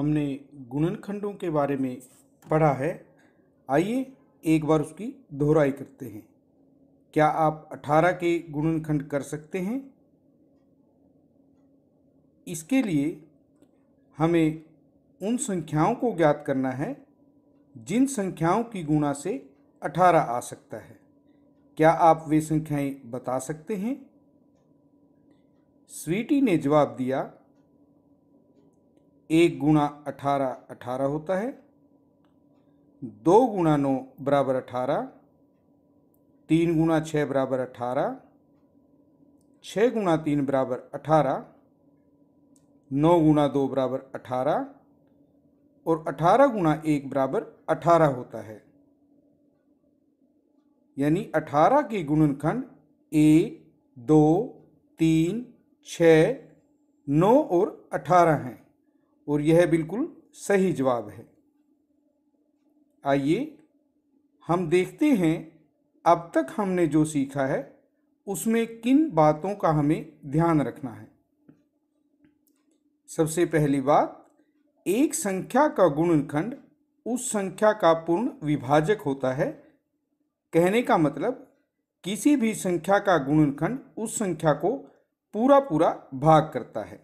हमने गुणनखंडों के बारे में पढ़ा है आइए एक बार उसकी दोहराई करते हैं क्या आप 18 के गुणनखंड कर सकते हैं इसके लिए हमें उन संख्याओं को ज्ञात करना है जिन संख्याओं की गुणा से 18 आ सकता है क्या आप वे संख्याएं बता सकते हैं स्वीटी ने जवाब दिया एक गुणा अठारह अठारह होता है दो गुणा नौ बराबर अठारह तीन गुणा छः बराबर अठारह छः गुणा तीन बराबर अठारह नौ गुणा दो बराबर अठारह और अठारह गुणा एक बराबर अठारह होता है यानी अठारह के गुणनखंड एक दो तीन छ नौ और अठारह हैं और यह बिल्कुल सही जवाब है आइए हम देखते हैं अब तक हमने जो सीखा है उसमें किन बातों का हमें ध्यान रखना है सबसे पहली बात एक संख्या का गुणनखंड उस संख्या का पूर्ण विभाजक होता है कहने का मतलब किसी भी संख्या का गुणनखंड उस संख्या को पूरा पूरा भाग करता है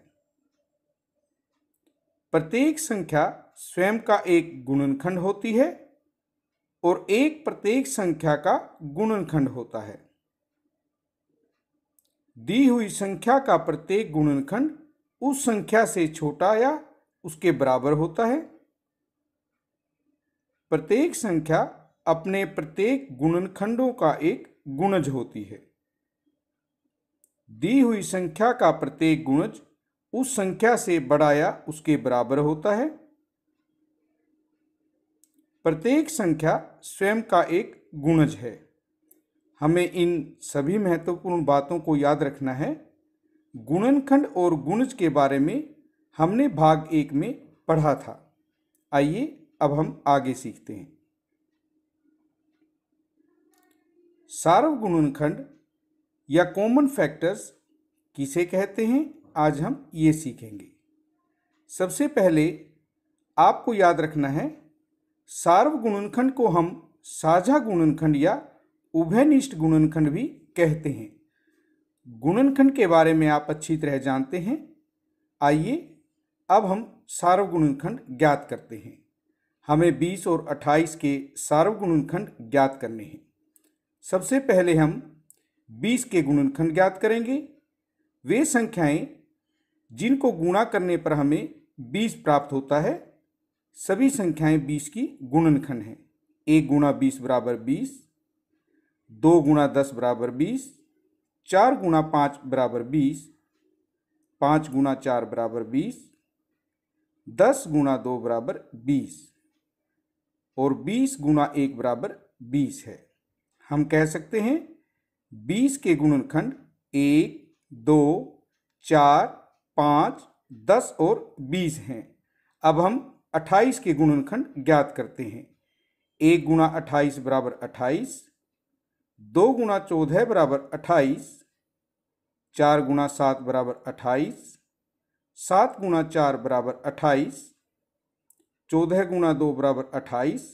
प्रत्येक संख्या स्वयं का एक गुणनखंड होती है और एक प्रत्येक संख्या का गुणनखंड होता है दी हुई संख्या का प्रत्येक गुणनखंड उस संख्या से छोटा या उसके बराबर होता है प्रत्येक संख्या अपने प्रत्येक गुणनखंडों का एक गुणज होती है दी हुई संख्या का प्रत्येक गुणज उस संख्या से बढ़ाया उसके बराबर होता है प्रत्येक संख्या स्वयं का एक गुणज है हमें इन सभी महत्वपूर्ण बातों को याद रखना है गुणनखंड और गुणज के बारे में हमने भाग एक में पढ़ा था आइए अब हम आगे सीखते हैं सार्व गुणनखंड या कॉमन फैक्टर्स किसे कहते हैं आज हम ये सीखेंगे सबसे पहले आपको याद रखना है सार्व गुणनखंड को हम साझा गुणनखंड या उभयनिष्ठ गुणनखंड भी कहते हैं गुणनखंड के बारे में आप अच्छी तरह जानते हैं आइए अब हम सार्वगुणनखंड ज्ञात करते हैं हमें 20 और 28 के सार्वगुणनखंड ज्ञात करने हैं सबसे पहले हम 20 के गुणनखंड ज्ञात करेंगे वे संख्याएं जिनको गुणा करने पर हमें बीस प्राप्त होता है सभी संख्याएं बीस की गुणनखंड हैं एक गुणा बीस बराबर बीस दो गुणा दस बराबर बीस चार गुणा पाँच बराबर बीस पाँच गुणा चार बराबर बीस दस गुणा दो बराबर बीस और बीस गुणा एक बराबर बीस है हम कह सकते हैं बीस के गुणनखंड एक दो चार पाँच दस और बीस हैं अब हम अट्ठाईस के गुणनखंड ज्ञात करते हैं एक गुणा अट्ठाईस बराबर अट्ठाईस दो गुणा चौदह बराबर अट्ठाईस चार गुणा सात बराबर अट्ठाईस सात गुणा चार बराबर अट्ठाईस चौदह गुणा दो बराबर अट्ठाईस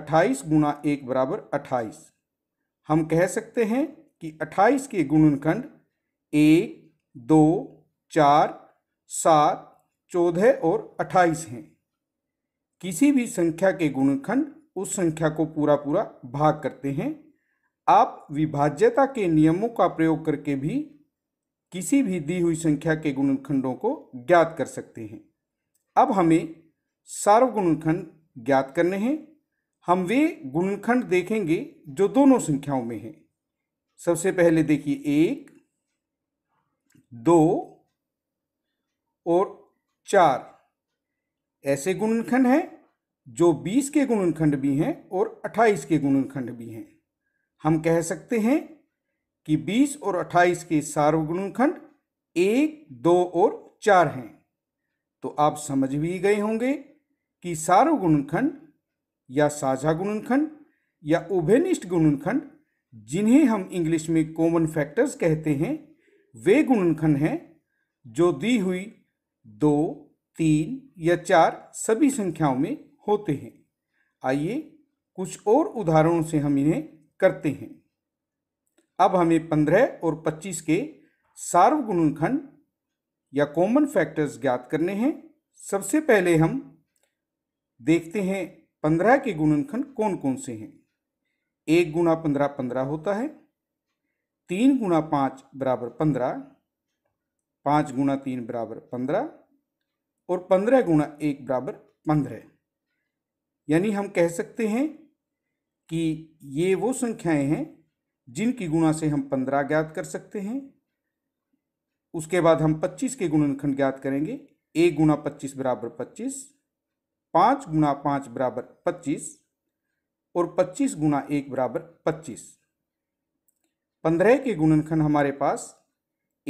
अट्ठाईस गुणा एक बराबर अट्ठाईस हम कह सकते हैं कि अट्ठाईस के गुणनखंड एक दो चार सात चौदह और अट्ठाईस हैं किसी भी संख्या के गुणखंड उस संख्या को पूरा पूरा भाग करते हैं आप विभाज्यता के नियमों का प्रयोग करके भी किसी भी दी हुई संख्या के गुणखंडों को ज्ञात कर सकते हैं अब हमें सार्वगुणखंड ज्ञात करने हैं हम वे गुणखंड देखेंगे जो दोनों संख्याओं में हैं सबसे पहले देखिए एक दो और चार ऐसे गुणनखंड हैं जो बीस के गुणनखंड भी हैं और अट्ठाईस के गुणनखंड भी हैं हम कह सकते हैं कि बीस और अट्ठाईस के सार्वगुणनखंड एक दो और चार हैं तो आप समझ भी गए होंगे कि सार्वगुणनखंड या साझा गुणनखंड या उभयनिष्ठ गुणनखंड जिन्हें हम इंग्लिश में कॉमन फैक्टर्स कहते हैं वे गुणनखंड हैं जो दी हुई दो तीन या चार सभी संख्याओं में होते हैं आइए कुछ और उदाहरणों से हम इन्हें करते हैं अब हमें पंद्रह और पच्चीस के सार्वगुणनखंड या कॉमन फैक्टर्स ज्ञात करने हैं सबसे पहले हम देखते हैं पंद्रह के गुणनखंड कौन कौन से हैं एक गुणा पंद्रह पंद्रह होता है तीन गुणा पाँच बराबर पंद्रह पाँच गुणा तीन बराबर पंद्रह और पंद्रह गुणा एक बराबर पंद्रह यानी हम कह सकते हैं कि ये वो संख्याएं हैं जिनकी गुणा से हम पंद्रह ज्ञात कर सकते हैं उसके बाद हम पच्चीस के गुणनखंड ज्ञात करेंगे एक गुणा पच्चीस बराबर पच्चीस पाँच गुणा पाँच बराबर पच्चीस और पच्चीस गुणा एक बराबर पच्चीस पंद्रह के गुणनखंड हमारे पास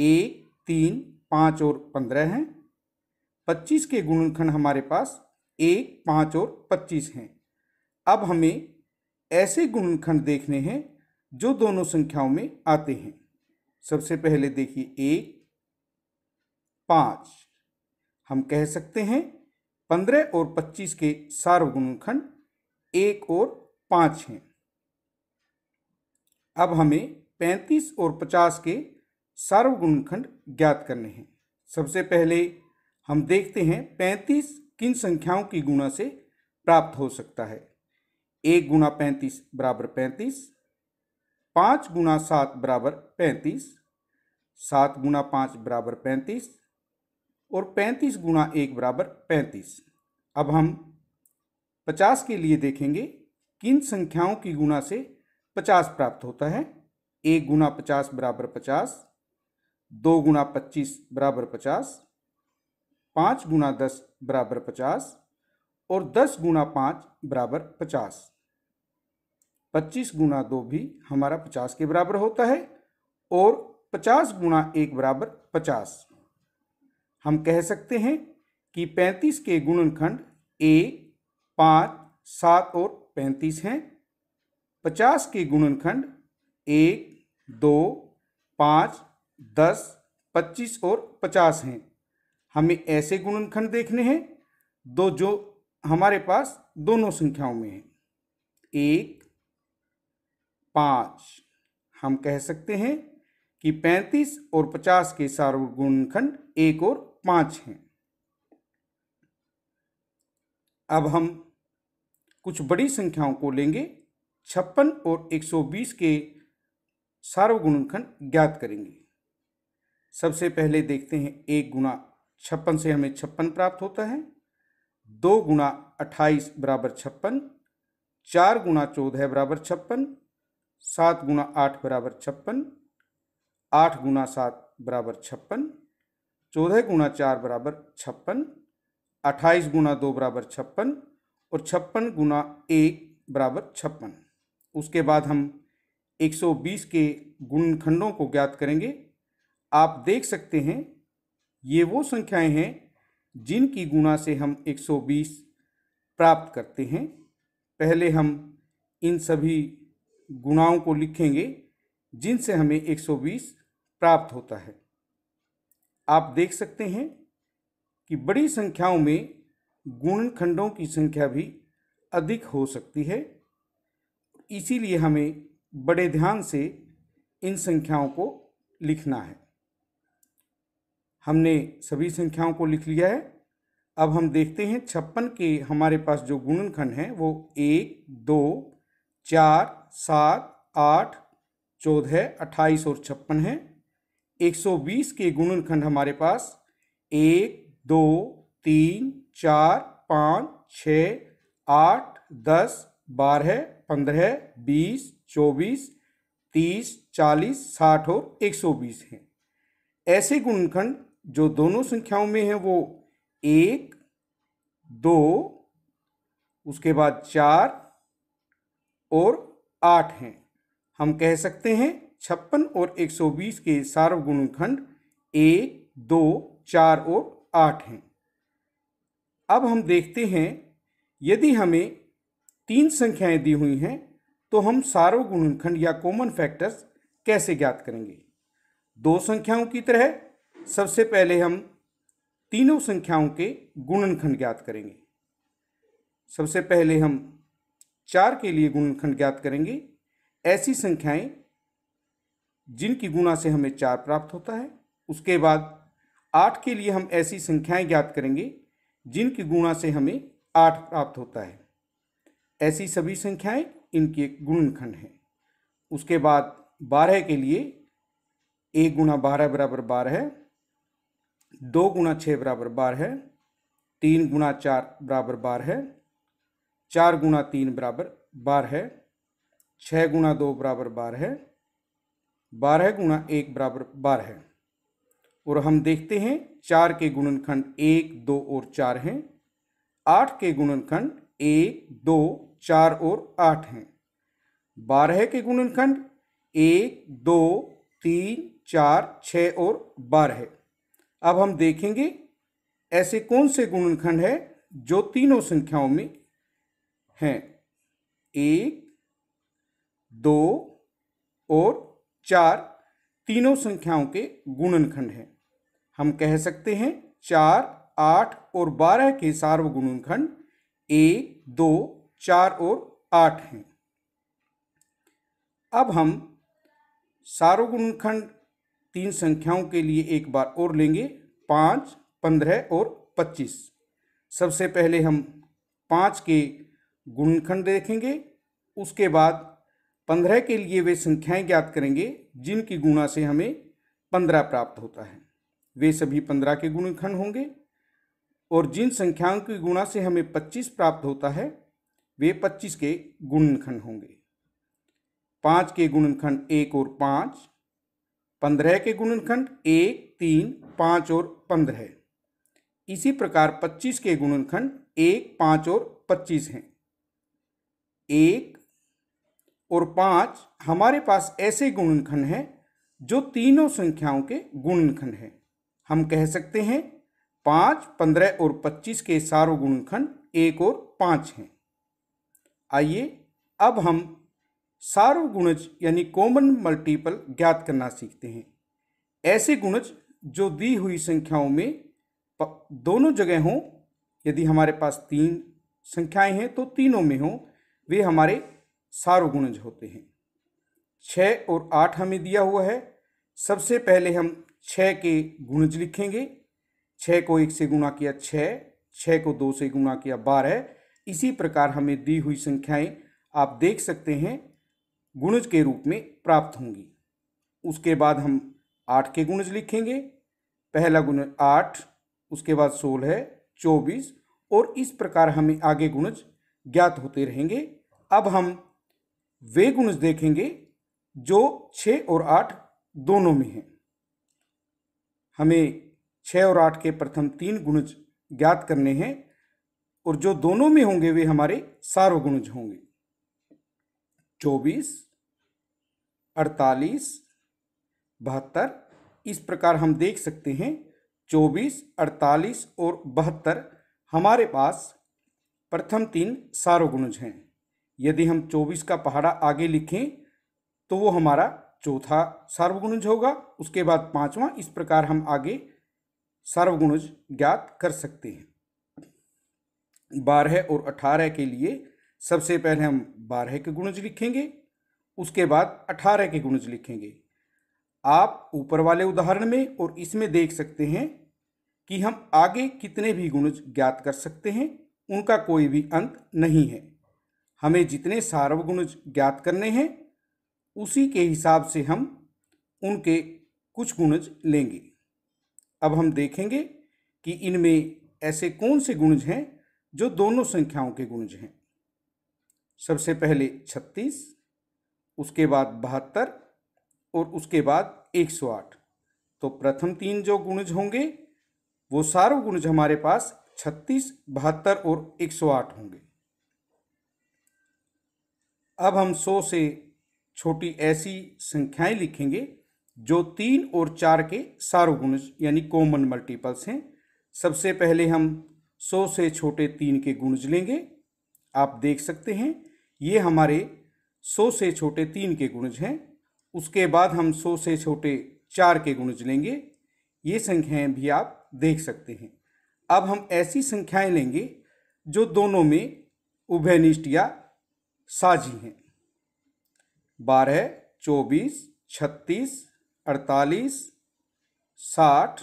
एक तीन पाँच और पंद्रह हैं पच्चीस के गुणनखंड हमारे पास एक पाँच और पच्चीस हैं अब हमें ऐसे गुणनखंड देखने हैं जो दोनों संख्याओं में आते हैं सबसे पहले देखिए एक पाँच हम कह सकते हैं पंद्रह और पच्चीस के सार्वगुणनखंड एक और पाँच हैं अब हमें पैंतीस और पचास के सार्वगुणखंड ज्ञात करने हैं सबसे पहले हम देखते हैं पैंतीस किन संख्याओं की गुणा से प्राप्त हो सकता है एक गुणा पैंतीस बराबर पैंतीस पाँच गुणा सात बराबर पैंतीस सात गुणा पाँच बराबर पैंतीस और पैंतीस गुणा एक बराबर पैंतीस अब हम पचास के लिए देखेंगे किन संख्याओं की गुणा से पचास प्राप्त होता है एक गुणा पचास बराबर पचास दो गुणा पच्चीस बराबर पचास पाँच गुणा दस बराबर पचास और दस गुणा पाँच बराबर पचास पच्चीस गुणा दो भी हमारा पचास के बराबर होता है और पचास गुणा एक बराबर पचास हम कह सकते हैं कि पैंतीस के गुणनखंड एक पाँच सात और पैंतीस हैं पचास के गुणनखंड एक दो पाँच दस पच्चीस और पचास हैं हमें ऐसे गुणनखंड देखने हैं दो जो हमारे पास दोनों संख्याओं में हैं एक पाँच हम कह सकते हैं कि पैंतीस और पचास के सार्वगुणनखंड एक और पाँच हैं अब हम कुछ बड़ी संख्याओं को लेंगे छप्पन और 120 के सार्वगुणनखंड ज्ञात करेंगे सबसे पहले देखते हैं एक गुणा छप्पन से हमें छप्पन प्राप्त होता है दो गुणा अट्ठाईस बराबर छप्पन चार गुणा चौदह बराबर छप्पन सात गुणा आठ बराबर छप्पन आठ गुणा सात बराबर छप्पन चौदह गुणा चार बराबर छप्पन अट्ठाईस गुणा दो बराबर छप्पन और छप्पन गुना एक बराबर छप्पन उसके बाद हम 120 के गुणखंडों को ज्ञात करेंगे आप देख सकते हैं ये वो संख्याएं हैं जिनकी गुणा से हम 120 प्राप्त करते हैं पहले हम इन सभी गुणाओं को लिखेंगे जिनसे हमें 120 प्राप्त होता है आप देख सकते हैं कि बड़ी संख्याओं में गुणनखंडों की संख्या भी अधिक हो सकती है इसीलिए हमें बड़े ध्यान से इन संख्याओं को लिखना है हमने सभी संख्याओं को लिख लिया है अब हम देखते हैं छप्पन के हमारे पास जो गुणनखंड हैं वो एक दो चार सात आठ चौदह अट्ठाईस और छप्पन है एक सौ बीस के गुणनखंड हमारे पास एक दो तीन चार पाँच छ आठ दस बारह पंद्रह बीस चौबीस तीस चालीस साठ और एक सौ बीस हैं ऐसे गुणनखंड जो दोनों संख्याओं में है वो एक दो उसके बाद चार और आठ हैं हम कह सकते हैं छप्पन और एक सौ बीस के सार्वगुण खंड एक दो चार और आठ हैं अब हम देखते हैं यदि हमें तीन संख्याएं दी हुई हैं तो हम सार्वगुण खंड या कॉमन फैक्टर्स कैसे ज्ञात करेंगे दो संख्याओं की तरह सबसे पहले हम तीनों संख्याओं के गुणनखंड ज्ञात करेंगे सबसे पहले हम चार के लिए गुणनखंड ज्ञात करेंगे ऐसी संख्याएं जिनकी गुणा से हमें चार प्राप्त होता है उसके बाद आठ के लिए हम ऐसी संख्याएं ज्ञात करेंगे जिनकी गुणा से हमें आठ प्राप्त होता है ऐसी सभी संख्याएं इनके गुणनखंड हैं उसके बाद बारह के लिए एक गुणा बारह बराबर बारह दो गुणा छः बराबर बार है तीन गुणा चार बराबर बार है चार गुणा तीन बराबर बार है छः गुणा दो बराबर बार है बारह गुणा एक बराबर बार है और हम देखते हैं चार के गुणनखंड एक दो और चार हैं आठ के गुणनखंड एक दो चार और आठ हैं बारह के गुणनखंड एक दो तीन चार छः और बारह अब हम देखेंगे ऐसे कौन से गुणनखंड है जो तीनों संख्याओं में हैं एक दो और चार तीनों संख्याओं के गुणनखंड हैं हम कह सकते हैं चार आठ और बारह के सार्वगुणनखंड एक दो चार और आठ हैं अब हम सार्वगुणनखंड तीन संख्याओं के लिए एक बार और लेंगे पाँच पंद्रह और पच्चीस सबसे पहले हम पाँच के गुणखंड देखेंगे उसके बाद पंद्रह के लिए वे संख्याएं ज्ञात करेंगे जिनकी गुणा से हमें पंद्रह प्राप्त होता है वे सभी पंद्रह के गुणखंड होंगे और जिन संख्याओं की गुणा से हमें पच्चीस प्राप्त होता है वे पच्चीस के गुणखंड होंगे पाँच के गुणखंड एक और पाँच पंद्रह के गुणनखंड एक तीन पाँच और पंद्रह इसी प्रकार पच्चीस के गुणनखंड एक पाँच और पच्चीस हैं एक और पाँच हमारे पास ऐसे गुणनखंड हैं जो तीनों संख्याओं के गुणनखंड हैं हम कह सकते हैं पाँच पंद्रह और पच्चीस के सारों गुणनखंड एक और पाँच हैं आइए अब हम सार्व गुणज यानी कॉमन मल्टीपल ज्ञात करना सीखते हैं ऐसे गुणज जो दी हुई संख्याओं में दोनों जगह हों यदि हमारे पास तीन संख्याएं हैं तो तीनों में हों वे हमारे सार्वगुणज होते हैं छः और आठ हमें दिया हुआ है सबसे पहले हम छः के गुणज लिखेंगे छः को एक से गुणा किया छः छः को दो से गुणा किया बारह इसी प्रकार हमें दी हुई संख्याएं आप देख सकते हैं गुणज के रूप में प्राप्त होंगी उसके बाद हम आठ के गुणज लिखेंगे पहला गुणज आठ उसके बाद सोलह चौबीस और इस प्रकार हमें आगे गुणज ज्ञात होते रहेंगे अब हम वे गुणज देखेंगे जो छः और आठ दोनों में हैं हमें छः और आठ के प्रथम तीन गुणज ज्ञात करने हैं और जो दोनों में होंगे वे हमारे सार्वगुणज होंगे चौबीस अड़तालीस बहत्तर इस प्रकार हम देख सकते हैं चौबीस अड़तालीस और बहत्तर हमारे पास प्रथम तीन सारोगुणज हैं यदि हम चौबीस का पहाड़ा आगे लिखें तो वो हमारा चौथा सार्वगुणज होगा उसके बाद पांचवा इस प्रकार हम आगे सार्वगुणज ज्ञात कर सकते हैं बारह और अठारह के लिए सबसे पहले हम बारह के गुणज लिखेंगे उसके बाद अठारह के गुणज लिखेंगे आप ऊपर वाले उदाहरण में और इसमें देख सकते हैं कि हम आगे कितने भी गुणज ज्ञात कर सकते हैं उनका कोई भी अंत नहीं है हमें जितने सार्वगुणज ज्ञात करने हैं उसी के हिसाब से हम उनके कुछ गुणज लेंगे अब हम देखेंगे कि इनमें ऐसे कौन से गुणज हैं जो दोनों संख्याओं के गुणज हैं सबसे पहले छत्तीस उसके बाद बहत्तर और उसके बाद एक सौ आठ तो प्रथम तीन जो गुणज होंगे वो सारो गुणज हमारे पास छत्तीस बहत्तर और एक सौ आठ होंगे अब हम सौ से छोटी ऐसी संख्याएं लिखेंगे जो तीन और चार के सार्वगुणज यानी कॉमन मल्टीपल्स हैं सबसे पहले हम सौ से छोटे तीन के गुणज लेंगे आप देख सकते हैं ये हमारे सौ से छोटे तीन के गुणज हैं उसके बाद हम सौ से छोटे चार के गुणज लेंगे ये संख्याएं भी आप देख सकते हैं अब हम ऐसी संख्याएं लेंगे जो दोनों में उभयनिष्ठ या साझी हैं बारह चौबीस छत्तीस अड़तालीस साठ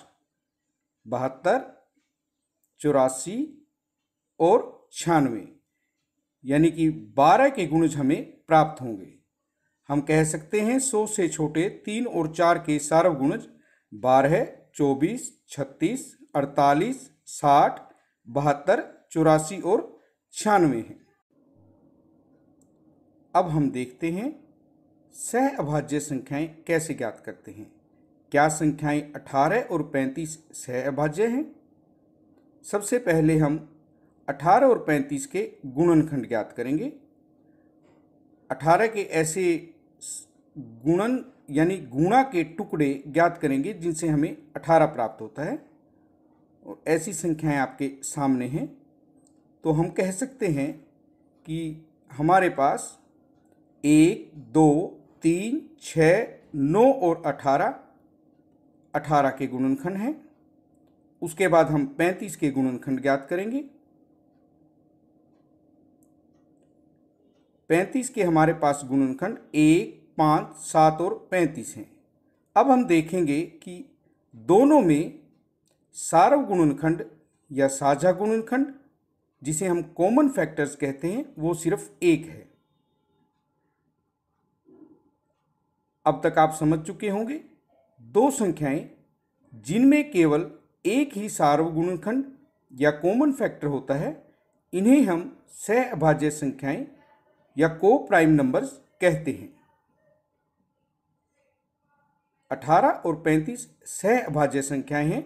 बहत्तर चौरासी और छियानवे यानी कि बारह के गुणज हमें प्राप्त होंगे हम कह सकते हैं सौ से छोटे तीन और चार के सार्व गुणज बारह चौबीस छत्तीस अड़तालीस साठ बहत्तर चौरासी और छियानवे हैं अब हम देखते हैं सह अभाज्य संख्याएं कैसे ज्ञात करते हैं क्या संख्याएं 18 और 35 सह अभाज्य हैं सबसे पहले हम 18 और 35 के गुणनखंड ज्ञात करेंगे 18 के ऐसे गुणन यानी गुणा के टुकड़े ज्ञात करेंगे जिनसे हमें 18 प्राप्त होता है और ऐसी संख्याएं आपके सामने हैं तो हम कह सकते हैं कि हमारे पास एक दो तीन छ नौ और अठारह अठारह के गुणनखंड हैं उसके बाद हम पैंतीस के गुणनखंड ज्ञात करेंगे पैंतीस के हमारे पास गुणनखंड एक पाँच सात और पैंतीस हैं अब हम देखेंगे कि दोनों में सार्व गुणनखंड या साझा गुणनखंड जिसे हम कॉमन फैक्टर्स कहते हैं वो सिर्फ एक है अब तक आप समझ चुके होंगे दो संख्याएं जिनमें केवल एक ही गुणनखंड या कॉमन फैक्टर होता है इन्हें हम सहअभाज्य संख्याएं या को प्राइम नंबर्स कहते हैं अठारह और पैंतीस सह अभाज्य संख्याएं हैं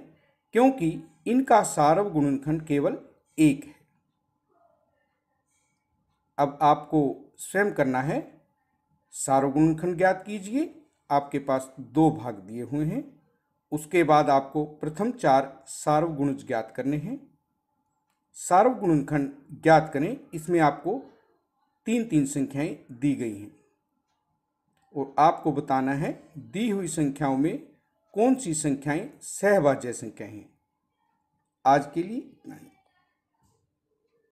क्योंकि इनका सार्व गुणनखंड केवल एक है अब आपको स्वयं करना है सार्व गुणनखंड ज्ञात कीजिए आपके पास दो भाग दिए हुए हैं उसके बाद आपको प्रथम चार सार्वगुणज ज्ञात करने हैं गुणनखंड ज्ञात करें इसमें आपको तीन तीन संख्याएं दी गई हैं और आपको बताना है दी हुई संख्याओं में कौन सी संख्याएं सहभाज्य संख्याएं हैं आज के लिए इतना ही